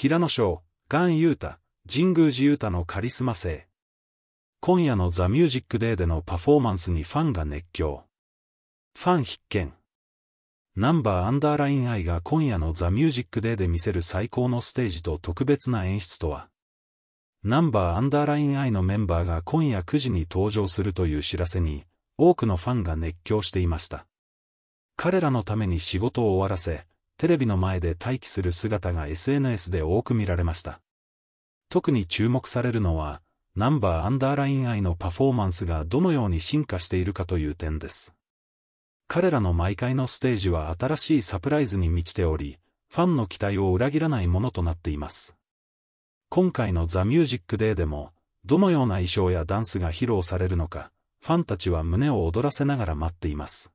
平野翔、岩優太、神宮寺優太のカリスマ性。今夜のザ・ミュージックデーでのパフォーマンスにファンが熱狂。ファン必見。ナンバーアンダーライン愛が今夜のザ・ミュージックデーで見せる最高のステージと特別な演出とはナンバーアンダーライン愛のメンバーが今夜9時に登場するという知らせに、多くのファンが熱狂していました。彼らのために仕事を終わらせ、テレビの前で待機する姿が SNS で多く見られました。特に注目されるのは、ナンバーアンダーライン愛のパフォーマンスがどのように進化しているかという点です。彼らの毎回のステージは新しいサプライズに満ちており、ファンの期待を裏切らないものとなっています。今回のザ・ミュージック・デーでも、どのような衣装やダンスが披露されるのか、ファンたちは胸を躍らせながら待っています。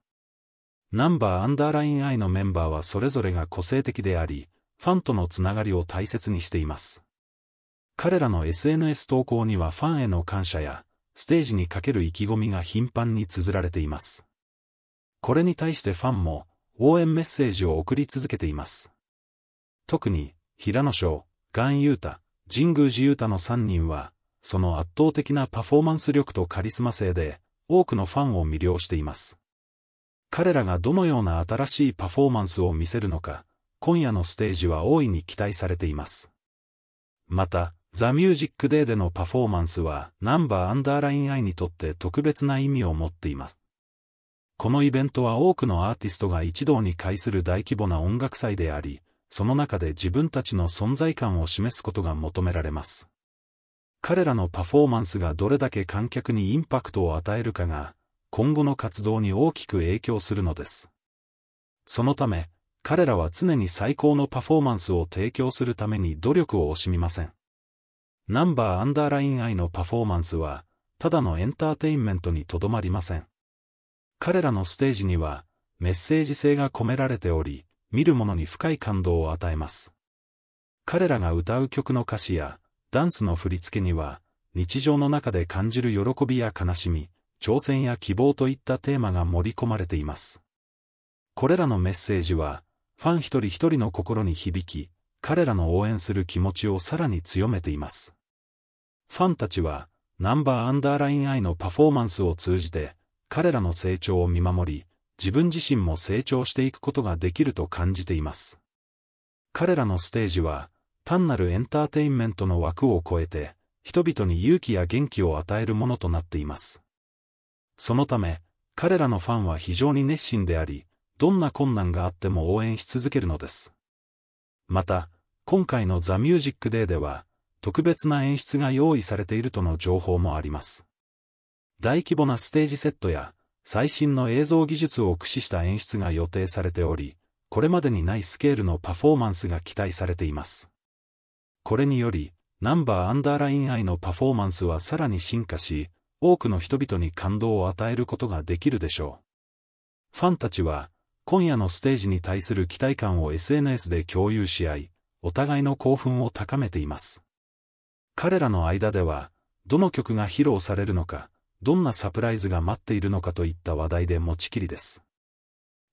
ナンバーアンダーライン I のメンバーはそれぞれが個性的であり、ファンとのつながりを大切にしています。彼らの SNS 投稿にはファンへの感謝や、ステージにかける意気込みが頻繁に綴られています。これに対してファンも、応援メッセージを送り続けています。特に、平野翔、ガン・ユータ、神宮寺ユータの3人は、その圧倒的なパフォーマンス力とカリスマ性で、多くのファンを魅了しています。彼らがどのような新しいパフォーマンスを見せるのか、今夜のステージは大いに期待されています。また、ザ・ミュージック・デーでのパフォーマンスはナンバー・アンダーライン・アイにとって特別な意味を持っています。このイベントは多くのアーティストが一堂に会する大規模な音楽祭であり、その中で自分たちの存在感を示すことが求められます。彼らのパフォーマンスがどれだけ観客にインパクトを与えるかが、今後の活動に大きく影響するのです。そのため、彼らは常に最高のパフォーマンスを提供するために努力を惜しみません。ナンバーアンダーライン I のパフォーマンスは、ただのエンターテインメントにとどまりません。彼らのステージには、メッセージ性が込められており、見る者に深い感動を与えます。彼らが歌う曲の歌詞や、ダンスの振り付けには、日常の中で感じる喜びや悲しみ、挑戦や希望といったテーマが盛り込まれています。これらのメッセージは、ファン一人一人の心に響き、彼らの応援する気持ちをさらに強めています。ファンたちは、ナンバーアンダーライン I のパフォーマンスを通じて、彼らの成長を見守り、自分自身も成長していくことができると感じています。彼らのステージは、単なるエンターテインメントの枠を超えて、人々に勇気や元気を与えるものとなっています。そのため、彼らのファンは非常に熱心であり、どんな困難があっても応援し続けるのです。また、今回のザ・ミュージック・デーでは、特別な演出が用意されているとの情報もあります。大規模なステージセットや、最新の映像技術を駆使した演出が予定されており、これまでにないスケールのパフォーマンスが期待されています。これにより、ナンバーアンダーライン愛のパフォーマンスはさらに進化し、多くの人々に感動を与えることができるでしょう。ファンたちは、今夜のステージに対する期待感を SNS で共有し合い、お互いの興奮を高めています。彼らの間では、どの曲が披露されるのか、どんなサプライズが待っているのかといった話題で持ちきりです。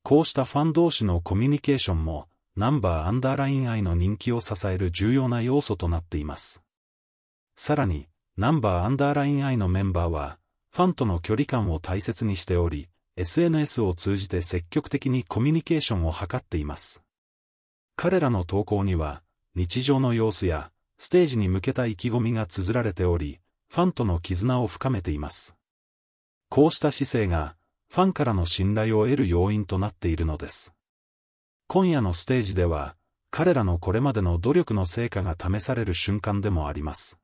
こうしたファン同士のコミュニケーションも、ナンバーアンダーライン愛の人気を支える重要な要素となっています。さらに、ナンバーアンダーライン I のメンバーは、ファンとの距離感を大切にしており、SNS を通じて積極的にコミュニケーションを図っています。彼らの投稿には、日常の様子や、ステージに向けた意気込みが綴られており、ファンとの絆を深めています。こうした姿勢が、ファンからの信頼を得る要因となっているのです。今夜のステージでは、彼らのこれまでの努力の成果が試される瞬間でもあります。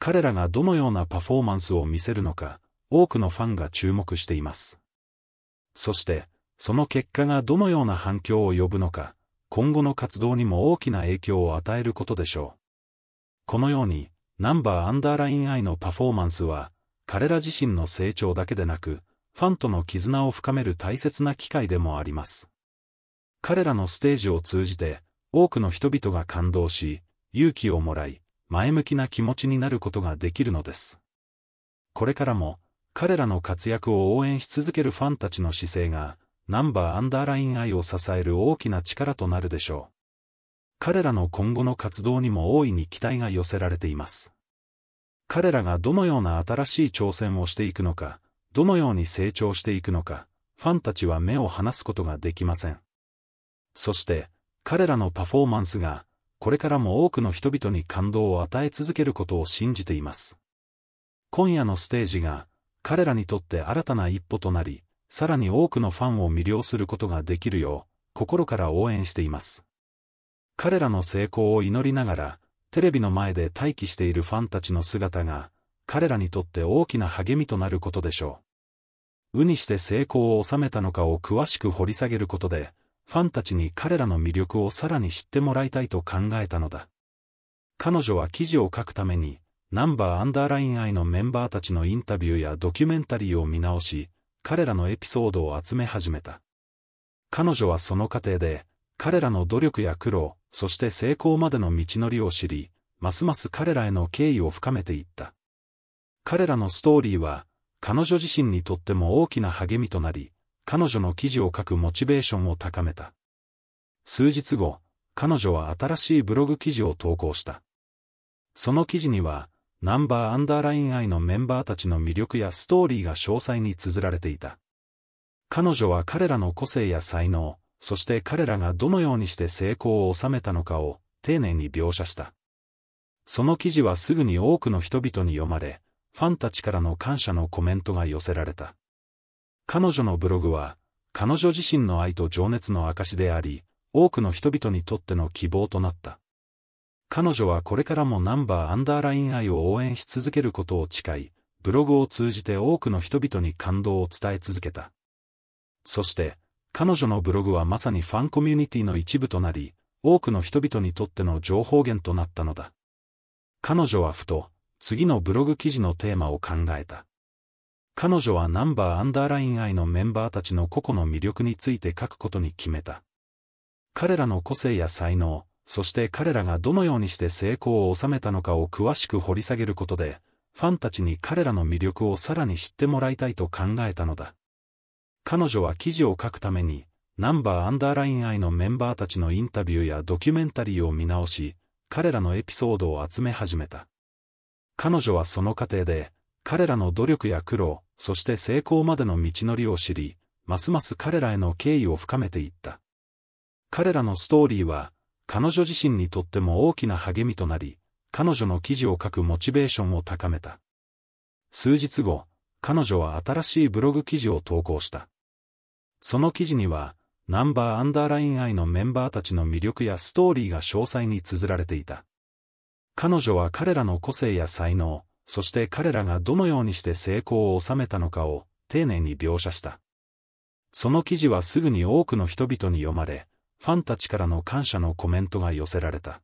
彼らがどのようなパフォーマンスを見せるのか、多くのファンが注目しています。そして、その結果がどのような反響を呼ぶのか、今後の活動にも大きな影響を与えることでしょう。このように、ナンバーアンダーラインアイのパフォーマンスは、彼ら自身の成長だけでなく、ファンとの絆を深める大切な機会でもあります。彼らのステージを通じて、多くの人々が感動し、勇気をもらい、前向きな気持ちになることができるのです。これからも、彼らの活躍を応援し続けるファンたちの姿勢が、ナンバーアンダーライン愛を支える大きな力となるでしょう。彼らの今後の活動にも大いに期待が寄せられています。彼らがどのような新しい挑戦をしていくのか、どのように成長していくのか、ファンたちは目を離すことができません。そして、彼らのパフォーマンスが、これからも多くの人々に感動を与え続けることを信じています。今夜のステージが、彼らにとって新たな一歩となり、さらに多くのファンを魅了することができるよう、心から応援しています。彼らの成功を祈りながら、テレビの前で待機しているファンたちの姿が、彼らにとって大きな励みとなることでしょう。うにして成功を収めたのかを詳しく掘り下げることで、ファンたちに彼らの魅力をさらに知ってもらいたいと考えたのだ。彼女は記事を書くために、ナンバーアンダーライン愛のメンバーたちのインタビューやドキュメンタリーを見直し、彼らのエピソードを集め始めた。彼女はその過程で、彼らの努力や苦労、そして成功までの道のりを知り、ますます彼らへの敬意を深めていった。彼らのストーリーは、彼女自身にとっても大きな励みとなり、彼女の記事を書くモチベーションを高めた。数日後、彼女は新しいブログ記事を投稿した。その記事には、ナンバーアンダーライン愛のメンバーたちの魅力やストーリーが詳細に綴られていた。彼女は彼らの個性や才能、そして彼らがどのようにして成功を収めたのかを丁寧に描写した。その記事はすぐに多くの人々に読まれ、ファンたちからの感謝のコメントが寄せられた。彼女のブログは、彼女自身の愛と情熱の証であり、多くの人々にとっての希望となった。彼女はこれからもナンバーアンダーライン愛を応援し続けることを誓い、ブログを通じて多くの人々に感動を伝え続けた。そして、彼女のブログはまさにファンコミュニティの一部となり、多くの人々にとっての情報源となったのだ。彼女はふと、次のブログ記事のテーマを考えた。彼女はナンバーアンダーライン愛のメンバーたちの個々の魅力について書くことに決めた。彼らの個性や才能、そして彼らがどのようにして成功を収めたのかを詳しく掘り下げることで、ファンたちに彼らの魅力をさらに知ってもらいたいと考えたのだ。彼女は記事を書くために、ナンバーアンダーライン愛のメンバーたちのインタビューやドキュメンタリーを見直し、彼らのエピソードを集め始めた。彼女はその過程で、彼らの努力や苦労、そして成功までの道のりを知り、ますます彼らへの敬意を深めていった。彼らのストーリーは、彼女自身にとっても大きな励みとなり、彼女の記事を書くモチベーションを高めた。数日後、彼女は新しいブログ記事を投稿した。その記事には、ナンバーアンダーライン愛のメンバーたちの魅力やストーリーが詳細に綴られていた。彼女は彼らの個性や才能、そして彼らがどのようにして成功を収めたのかを丁寧に描写した。その記事はすぐに多くの人々に読まれ、ファンたちからの感謝のコメントが寄せられた。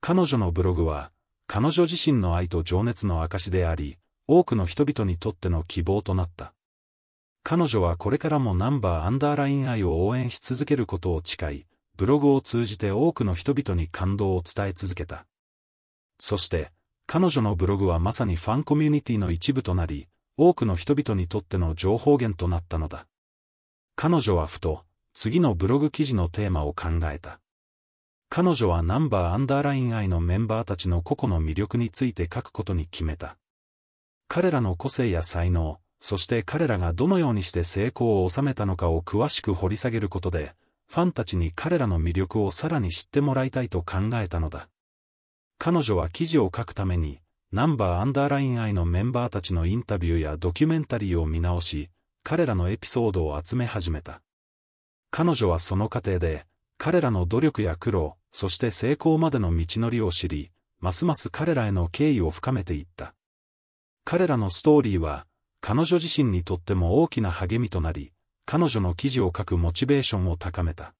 彼女のブログは、彼女自身の愛と情熱の証であり、多くの人々にとっての希望となった。彼女はこれからもナンバーアンダーライン愛を応援し続けることを誓い、ブログを通じて多くの人々に感動を伝え続けた。そして、彼女のブログはまさにファンコミュニティの一部となり、多くの人々にとっての情報源となったのだ。彼女はふと、次のブログ記事のテーマを考えた。彼女はナンバーアンダーライン愛のメンバーたちの個々の魅力について書くことに決めた。彼らの個性や才能、そして彼らがどのようにして成功を収めたのかを詳しく掘り下げることで、ファンたちに彼らの魅力をさらに知ってもらいたいと考えたのだ。彼女は記事を書くために、ナンバーアンダーライン愛のメンバーたちのインタビューやドキュメンタリーを見直し、彼らのエピソードを集め始めた。彼女はその過程で、彼らの努力や苦労、そして成功までの道のりを知り、ますます彼らへの敬意を深めていった。彼らのストーリーは、彼女自身にとっても大きな励みとなり、彼女の記事を書くモチベーションを高めた。